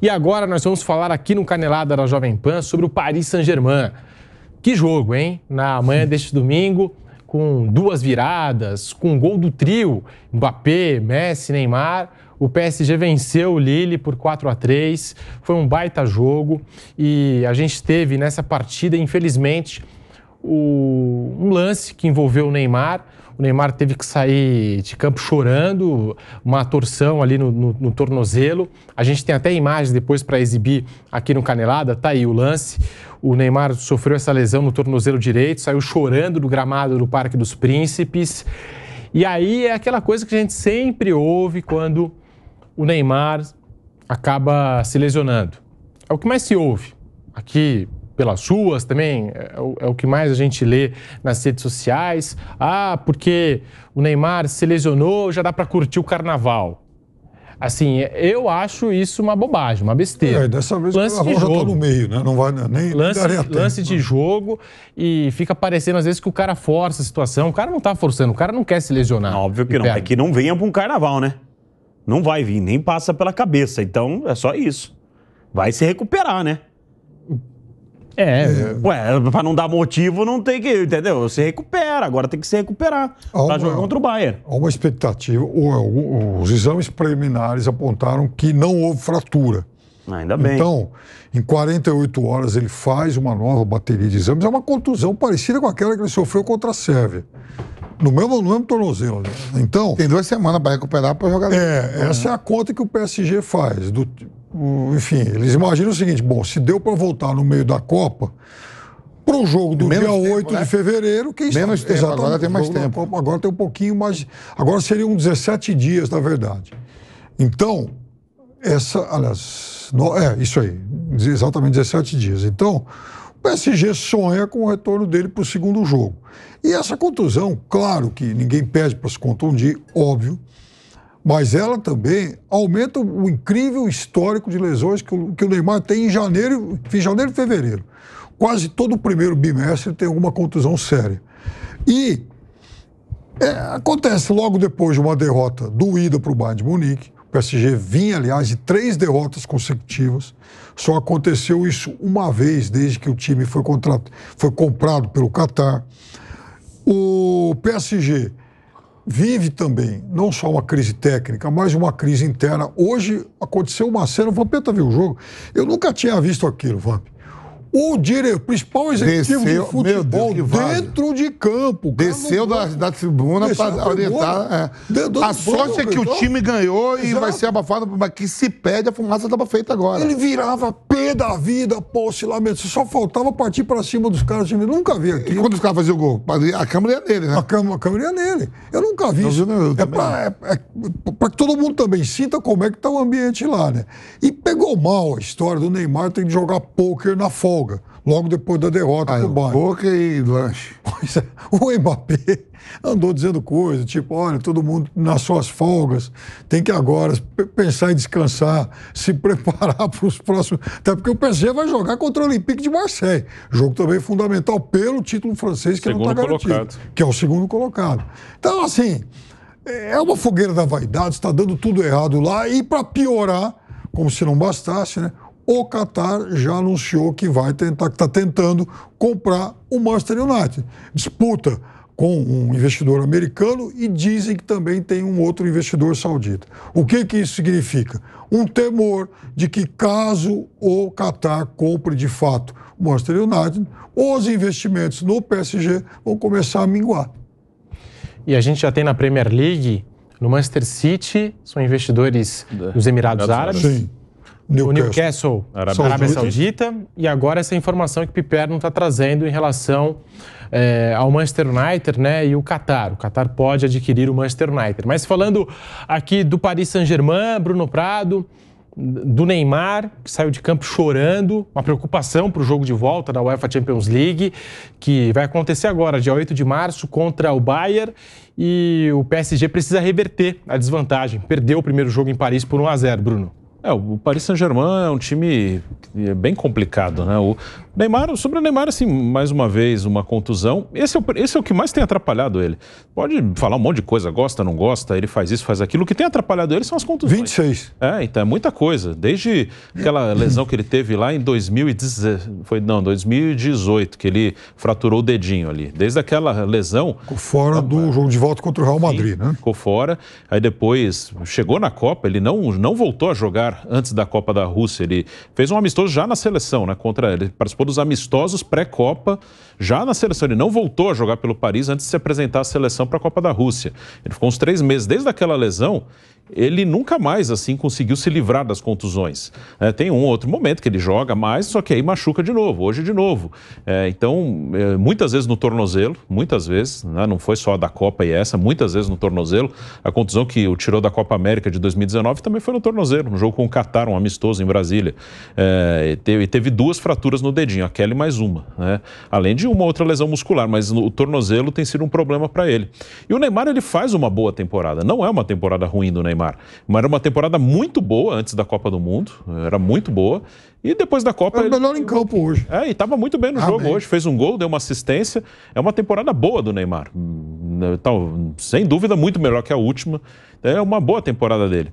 E agora nós vamos falar aqui no Canelada da Jovem Pan sobre o Paris Saint-Germain. Que jogo, hein? Na manhã deste domingo, com duas viradas, com um gol do trio, Mbappé, Messi, Neymar, o PSG venceu o Lille por 4 a 3. Foi um baita jogo e a gente teve nessa partida, infelizmente, o, um lance que envolveu o Neymar. O Neymar teve que sair de campo chorando, uma torção ali no, no, no tornozelo. A gente tem até imagens depois para exibir aqui no Canelada, tá aí o lance. O Neymar sofreu essa lesão no tornozelo direito, saiu chorando do gramado do Parque dos Príncipes. E aí é aquela coisa que a gente sempre ouve quando o Neymar acaba se lesionando. É o que mais se ouve aqui pelas ruas também, é, é o, é o, que mais a gente lê nas redes sociais. Ah, porque o Neymar se lesionou, já dá para curtir o carnaval. Assim, eu acho isso uma bobagem, uma besteira. É, dessa vez lance de jogo. Tá no meio, né? Não vai nem lance, lance de né? jogo e fica parecendo às vezes que o cara força a situação. O cara não tá forçando, o cara não quer se lesionar. óbvio que não. Perde. É que não venha para um carnaval, né? Não vai vir, nem passa pela cabeça. Então é só isso. Vai se recuperar, né? É, é. Ué, pra não dar motivo, não tem que. Entendeu? Você recupera, agora tem que se recuperar há pra jogar contra o Bayern. Há uma expectativa. os exames preliminares apontaram que não houve fratura. Ainda bem. Então, em 48 horas ele faz uma nova bateria de exames. É uma contusão parecida com aquela que ele sofreu contra a Sérvia. No mesmo, no mesmo tornozelo. Né? Então. Tem duas semanas para recuperar para jogar. É, essa é a conta que o PSG faz. Do, enfim, eles imaginam o seguinte: bom, se deu para voltar no meio da Copa, para o jogo do Menos dia tempo, 8 né? de fevereiro, quem Menos sabe? É, tempo, agora tem mais tempo. Copa, agora tem um pouquinho mais. Agora seriam 17 dias, na verdade. Então, essa. Aliás, no, é, isso aí. Exatamente 17 dias. Então. O PSG sonha com o retorno dele para o segundo jogo. E essa contusão, claro que ninguém pede para se contundir, óbvio, mas ela também aumenta o incrível histórico de lesões que o, que o Neymar tem em janeiro, em janeiro e fevereiro. Quase todo o primeiro bimestre tem alguma contusão séria. E é, acontece logo depois de uma derrota doída para o Bayern de Munique. O PSG vinha, aliás, de três derrotas consecutivas. Só aconteceu isso uma vez desde que o time foi, contrat... foi comprado pelo Qatar. O PSG vive também não só uma crise técnica, mas uma crise interna. Hoje aconteceu uma cena, o Vampeta viu o jogo. Eu nunca tinha visto aquilo, Vamp o diretor, principal executivo desceu, de futebol Deus, dentro de campo. Desceu da, da, tribuna para orientar. É. A sorte é que o time ganhou Exato. e vai ser abafado, mas que se pede a fumaça estava feita agora. Ele virava pé da vida, pô, lá lamento. Só faltava partir para cima dos caras. Assim, eu nunca vi aqui. E quando os caras faziam o gol? A câmera ia nele, né? A câmera, a câmera ia nele. Eu nunca vi isso. é para é, é que todo mundo também sinta como é que está o ambiente lá, né? E pegou mal a história do Neymar ter que jogar pôquer na folga folga, logo depois da derrota do o Boca e lanche. É, o Mbappé andou dizendo coisa, tipo, olha, todo mundo nas suas folgas tem que agora pensar em descansar, se preparar para os próximos... Até porque o PSG vai jogar contra o Olympique de Marseille. Jogo também fundamental pelo título francês que tá segundo não está garantido. Colocado. Que é o segundo colocado. Então, assim, é uma fogueira da vaidade, está dando tudo errado lá e para piorar como se não bastasse, né? o Qatar já anunciou que vai tentar, está tentando comprar o Manchester United. Disputa com um investidor americano e dizem que também tem um outro investidor saudita. O que, que isso significa? Um temor de que, caso o Qatar compre de fato o Manchester United, os investimentos no PSG vão começar a minguar. E a gente já tem na Premier League, no Manchester City, são investidores dos Emirados Árabes. Sim Newcastle, Newcastle Arábia, Arábia Saudita. e agora essa informação que o Piperno está trazendo em relação é, ao Manchester United né, e o Qatar. O Qatar pode adquirir o Manchester United. Mas falando aqui do Paris Saint-Germain, Bruno Prado, do Neymar, que saiu de campo chorando, uma preocupação para o jogo de volta da UEFA Champions League, que vai acontecer agora, dia 8 de março, contra o Bayern. E o PSG precisa reverter a desvantagem. Perdeu o primeiro jogo em Paris por 1 a 0 Bruno. É, o Paris Saint-Germain é um time é bem complicado, né? O Neymar, sobre o Neymar, assim, mais uma vez, uma contusão. Esse é, o, esse é o que mais tem atrapalhado ele. Pode falar um monte de coisa, gosta, não gosta, ele faz isso, faz aquilo. O que tem atrapalhado ele são as contusões. 26. É, então é muita coisa. Desde aquela lesão que ele teve lá em 2018, foi, não, 2018, que ele fraturou o dedinho ali. Desde aquela lesão. Ficou fora do é jogo de volta contra o Real Madrid, sim, né? Ficou fora. Aí depois chegou na Copa, ele não, não voltou a jogar antes da Copa da Rússia. Ele fez um amistoso já na seleção, né? Contra ele participou dos amistosos pré-Copa já na seleção. Ele não voltou a jogar pelo Paris antes de se apresentar à seleção para a Copa da Rússia. Ele ficou uns três meses desde aquela lesão ele nunca mais assim conseguiu se livrar das contusões. É, tem um outro momento que ele joga mais, só que aí machuca de novo, hoje de novo. É, então, é, muitas vezes no tornozelo, muitas vezes, né, não foi só a da Copa e essa, muitas vezes no tornozelo. A contusão que o tirou da Copa América de 2019 também foi no tornozelo, no jogo com o Qatar, um amistoso em Brasília. É, e teve, e, teve, duas fraturas no dedinho, aquela e mais uma. Né? Além de uma outra lesão muscular, mas no, o tornozelo tem sido um problema para ele. E o Neymar, ele faz uma boa temporada, não é uma temporada ruim do Neymar. Neymar. Mas era uma temporada muito boa antes da Copa do Mundo, era muito boa. E depois da Copa. Era o melhor ele... em campo hoje. É, e estava muito bem no ah, jogo hoje. Fez um gol, deu uma assistência. É uma temporada boa do Neymar. Hum, né, tal, sem dúvida, muito melhor que a última. É uma boa temporada dele.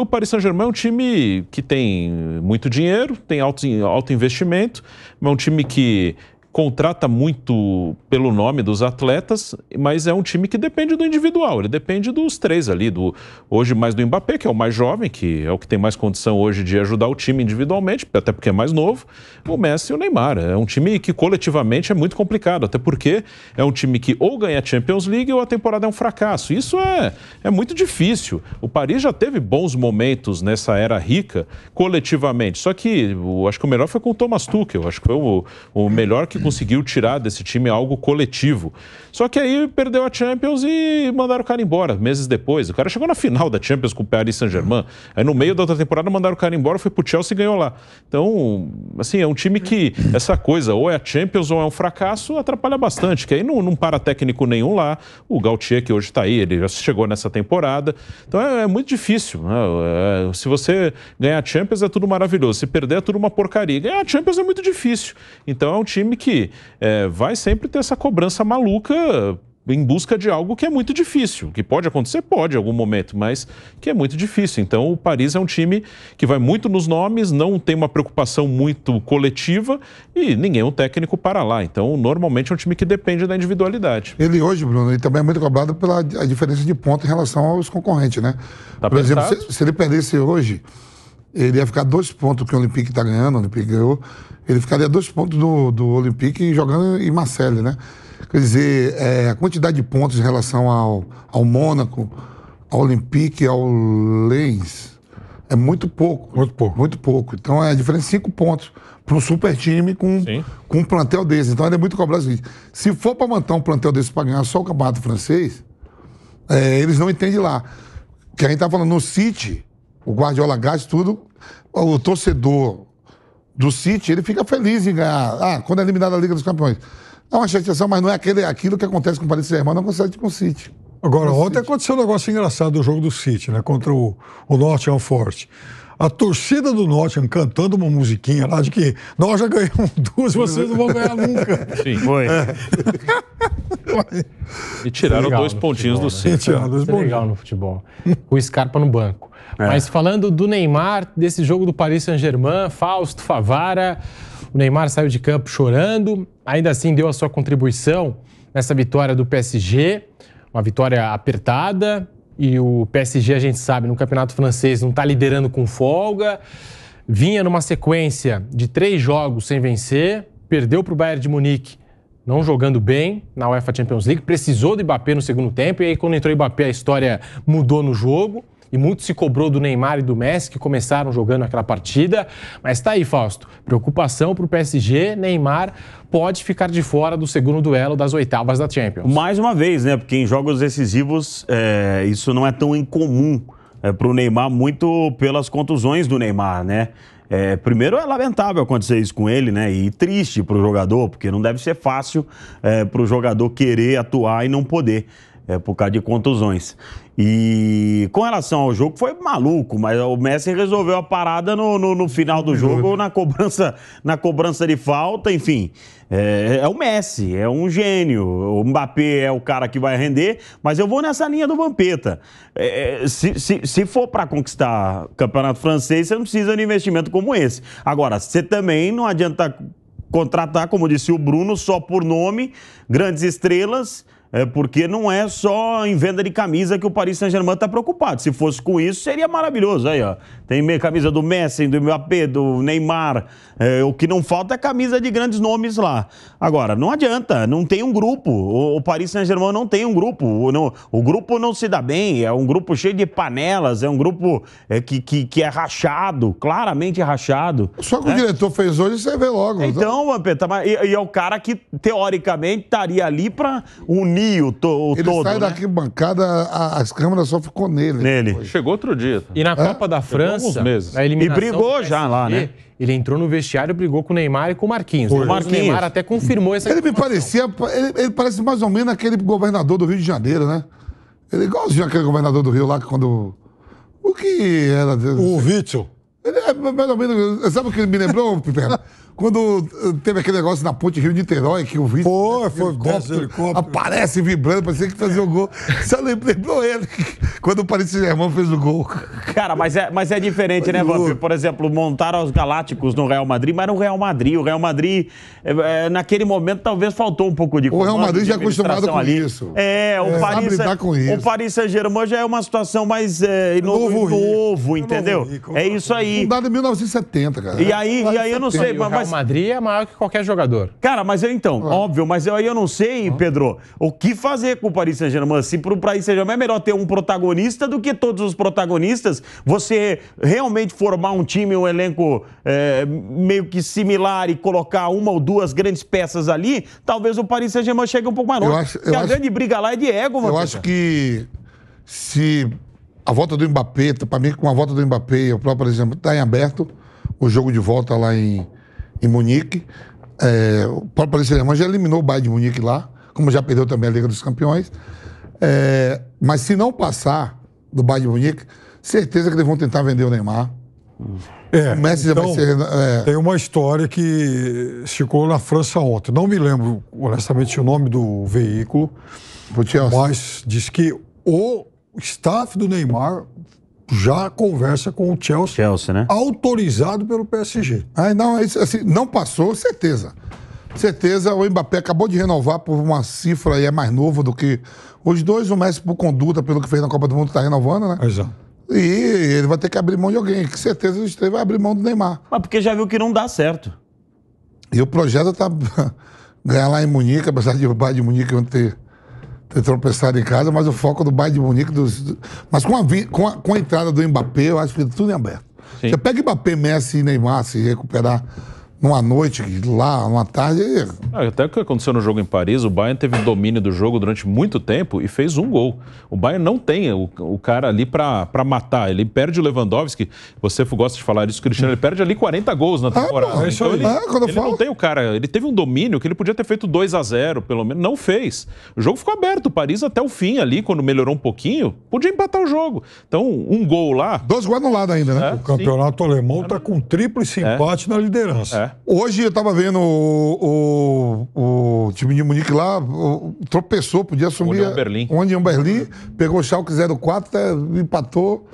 O Paris Saint-Germain é um time que tem muito dinheiro, tem alto, alto investimento, é um time que contrata muito pelo nome dos atletas, mas é um time que depende do individual, ele depende dos três ali, do hoje mais do Mbappé, que é o mais jovem, que é o que tem mais condição hoje de ajudar o time individualmente, até porque é mais novo, o Messi e o Neymar. É um time que coletivamente é muito complicado, até porque é um time que ou ganha a Champions League ou a temporada é um fracasso. Isso é, é muito difícil. O Paris já teve bons momentos nessa era rica coletivamente, só que eu acho que o melhor foi com o Thomas Tuchel, acho que foi o, o melhor que conseguiu tirar desse time algo coletivo. Só que aí perdeu a Champions e mandaram o cara embora meses depois. O cara chegou na final da Champions com o Paris Saint-Germain. Aí no meio da outra temporada mandaram o cara embora, foi pro Chelsea e ganhou lá. Então, assim, é um time que essa coisa, ou é a Champions ou é um fracasso, atrapalha bastante. Que aí não, não para técnico nenhum lá. O Gautier, que hoje tá aí, ele já chegou nessa temporada. Então é, é muito difícil. Né? É, se você ganhar a Champions é tudo maravilhoso. Se perder é tudo uma porcaria. Ganhar a Champions é muito difícil. Então é um time que é, vai sempre ter essa cobrança maluca em busca de algo que é muito difícil, que pode acontecer, pode em algum momento, mas que é muito difícil. Então, o Paris é um time que vai muito nos nomes, não tem uma preocupação muito coletiva e ninguém é um técnico para lá. Então, normalmente é um time que depende da individualidade. Ele hoje, Bruno, ele também é muito cobrado pela diferença de ponto em relação aos concorrentes, né? Tá Por pensado? exemplo, se, se ele perdesse hoje, ele ia ficar dois pontos que o Olympique está ganhando, o Olympique ganhou, ele ficaria dois pontos do, do Olympique jogando em Marseille, né? Quer dizer, é, a quantidade de pontos em relação ao, ao Mônaco, ao Olympique, ao Lens, é muito pouco. Muito pouco. Muito pouco. Então é a diferença de é cinco pontos para um super time com, com um plantel desse. Então ele é muito cobrado o assim, se for para manter um plantel desse para ganhar só o campeonato francês, é, eles não entendem lá. Que a gente está falando no City, o Guardiola gás tudo, o torcedor do City, ele fica feliz em ganhar. Ah, quando é eliminado a Liga dos Campeões. É uma chateação, mas não é aquele, aquilo que acontece com o Paris Saint-Germain, não acontece com o City. Agora, ontem City. aconteceu um negócio engraçado do jogo do City, né? Contra o, o Norte Forte a torcida do Nottingham cantando uma musiquinha lá de que nós já ganhamos duas, vocês não vão ganhar nunca. Sim, foi. É. E tiraram dois pontinhos do centro. Né? É legal no futebol. O Scarpa no banco. É. Mas falando do Neymar, desse jogo do Paris Saint-Germain, Fausto Favara, o Neymar saiu de campo chorando, ainda assim deu a sua contribuição nessa vitória do PSG, uma vitória apertada, e o PSG, a gente sabe, no campeonato francês não está liderando com folga. Vinha numa sequência de três jogos sem vencer, perdeu para o Bayern de Munique não jogando bem na UEFA Champions League, precisou do Mbappé no segundo tempo, e aí quando entrou o Mbappé a história mudou no jogo e muito se cobrou do Neymar e do Messi, que começaram jogando aquela partida. Mas tá aí, Fausto. Preocupação para o PSG, Neymar pode ficar de fora do segundo duelo das oitavas da Champions. Mais uma vez, né? Porque em jogos decisivos é, isso não é tão incomum é, eh, para o Neymar, muito pelas contusões do Neymar, né? É, primeiro, é lamentável acontecer isso com ele, né? E triste para o jogador, porque não deve ser fácil é, para o jogador querer atuar e não poder. É por causa de contusões. E com relação ao jogo, foi maluco, mas o Messi resolveu a parada no, no, no final do jogo, na cobrança, na cobrança de falta, enfim. É, é, o Messi, é um gênio. O Mbappé é o cara que vai render, mas eu vou nessa linha do Vampeta. É, é se, se, se for para conquistar o campeonato francês, você não precisa de investimento como esse. Agora, você também não adianta contratar, como disse o Bruno, só por nome, grandes estrelas é porque não é só em venda de camisa que o Paris Saint-Germain está preocupado. Se fosse com isso, seria maravilhoso. Aí, ó. Tem camisa do Messi, do Mbappé, do Neymar. É, o que não falta é camisa de grandes nomes lá. Agora, não adianta, não tem um grupo. O, o Paris Saint-Germain não tem um grupo. O, não, o, grupo não se dá bem, é um grupo cheio de panelas, é um grupo é, que, que, que, é rachado, claramente rachado. Só que né? o é. diretor fez hoje, você vê logo. Então, então... e, e é o cara que, teoricamente, estaria ali para unir o, to, o ele todo. Ele sai né? da arquibancada, a, as câmeras só ficou nele. Nele. Depois. Chegou outro dia. Tá? E na é? Copa da França, meses. na eliminação... E brigou já lá, né? Ele entrou no vestiário, brigou com o Neymar e com o Marquinhos. O Marquinhos. Neymar até confirmou essa Ele me parecia... Ele, ele parece mais ou menos aquele governador do Rio de Janeiro, né? Ele é igualzinho aquele governador do Rio lá, quando... O que era... O Vítio. Ele é mais ou menos... Sabe o que ele me lembrou, Piperno? Quando eh, teve aquele negócio na ponte Rio-Niterói, que o vi Pô, foi Aparece vibrando, parecia que fazia o gol. Só lembrou ele quando o Paris Saint-Germain fez o gol. Cara, mas é, mas é diferente, mas né, Vampir? Por exemplo, montaram os Galácticos no Real Madrid, mas era o Real Madrid. O Real Madrid, é, naquele momento, talvez faltou um pouco de O Real Madrid já é acostumado com ali. isso. É, é o é, Paris. O Paris Saint-Germain já é uma situação mais é, novo, novo, é entendeu? é, é isso aí. Fundado em 1970, cara. E aí, e aí eu não sei, mas Madrid é maior que qualquer jogador. Cara, mas eu então, ah. óbvio, mas eu, aí eu não sei, ah. Pedro, o que fazer com o Paris Saint-Germain? Se pro Paris Saint-Germain é melhor ter um protagonista do que todos os protagonistas, você realmente formar um time, um elenco é, meio que similar e colocar uma ou duas grandes peças ali, talvez o Paris Saint-Germain chegue um pouco mais longe. Eu acho, eu Porque acho, a grande briga lá é de ego, mano. Eu acho que se a volta do Mbappé, para mim, com a volta do Mbappé e o próprio, por exemplo, está em aberto o jogo de volta lá em, em Munique. É, o próprio Paris Saint-Germain já eliminou o Bayern de Munique lá, como já perdeu também a Liga dos Campeões. É, mas se não passar do Bayern de Munique, certeza que eles vão tentar vender o Neymar. É, o Messi então, já vai então, ser. É... Tem uma história que ficou na França ontem. Não me lembro, honestamente, o nome do veículo, mas diz que o staff do Neymar já conversa com o Chelsea, Chelsea né? autorizado pelo PSG. Ah, não, assim, não passou, certeza. Certeza, o Mbappé acabou de renovar por uma cifra e é mais novo do que os dois. O Messi, por conduta, pelo que fez na Copa do Mundo, está renovando, né? Exato. É. E ele vai ter que abrir mão de alguém. Que certeza o Steve vai abrir mão do Neymar. Mas porque já viu que não dá certo. E o projeto tá ganhar lá em Munique, apesar de o Bayern de Munique ontem ter ter tropeçado em casa, mas o foco do Bayern de Munique. Dos, mas com a, com, a, com a entrada do Mbappé, eu acho que tudo em aberto. Sim. Você pega Mbappé, Messi e Neymar se recuperar numa noite lá, numa tarde. Ah, até o que aconteceu no jogo em Paris, o Bayern teve domínio do jogo durante muito tempo e fez um gol. O Bayern não tem o, o cara ali para matar. Ele perde o Lewandowski. Você gosta de falar isso Cristiano. Ele perde ali 40 gols na é, temporada. Ah, é bom, então ele, é, ele não tem o cara. Ele teve um domínio que ele podia ter feito 2 a 0 pelo menos. Não fez. O jogo ficou aberto. O Paris até o fim ali, quando melhorou um pouquinho, podia empatar o jogo. Então, um gol lá. Dois gols anulados ainda, né? É, o campeonato sim. alemão está com tríplice é. empate é. na liderança. É. Hoje eu tava vendo o, o, o time de Munique lá, tropeçou, podia assumir. Onde é Berlim. Onde é Berlim, pegou o Schalke 04, é, empatou.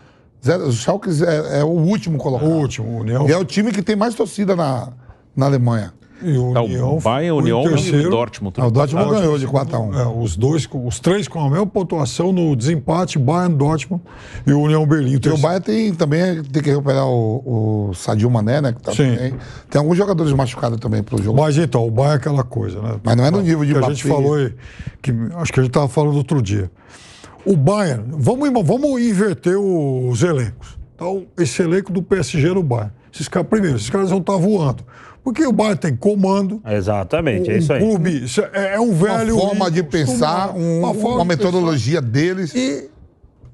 o Schalke é, é o último colocado. O último, o E é o time que tem mais torcida na, na Alemanha. E o União, tá, Bayern, o União terceiro, e o Dortmund. Ah, o Dortmund ah, ganhou de 4 a 1 é, Os, dois, os três com a mesma pontuação no desempate, Bayern, Dortmund e o União Berlim. O, o Bayern tem, também tem que recuperar o, o Sadio Mané, né? Que tá Sim. Bem. Tem alguns jogadores machucados também para o jogo. Mas então, o Bayern é aquela coisa, né? Mas não é no nível de que a gente falou, que, acho que a gente estava falando outro dia. O Bayern, vamos, vamos inverter os elencos. Então, esse elenco do PSG no Bayern. Esses caras, primeiro, esses caras vão estar tá voando. Porque o Bayern tem comando. Exatamente, é um, é isso aí. Um clube, é, é um velho. Uma forma de pensar, um, uma, forma uma metodologia deles. E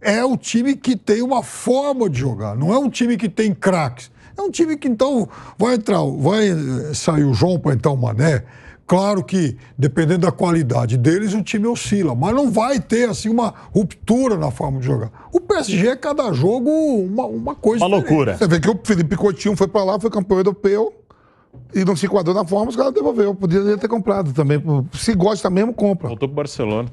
é o time que tem uma forma de jogar, não é um time que tem craques. É um time que então vai entrar, vai eh, sair o João para entrar o Mané. Claro que, dependendo da qualidade deles, o time oscila, mas não vai ter assim uma ruptura na forma de jogar. O PSG é cada jogo uma, uma coisa. Uma diferente. loucura. Você vê que o Felipe Coutinho foi para lá, foi campeão europeu e não se enquadrou na forma, os caras devolveu. Podia ter comprado também. Se gosta mesmo, compra. Voltou pro Barcelona.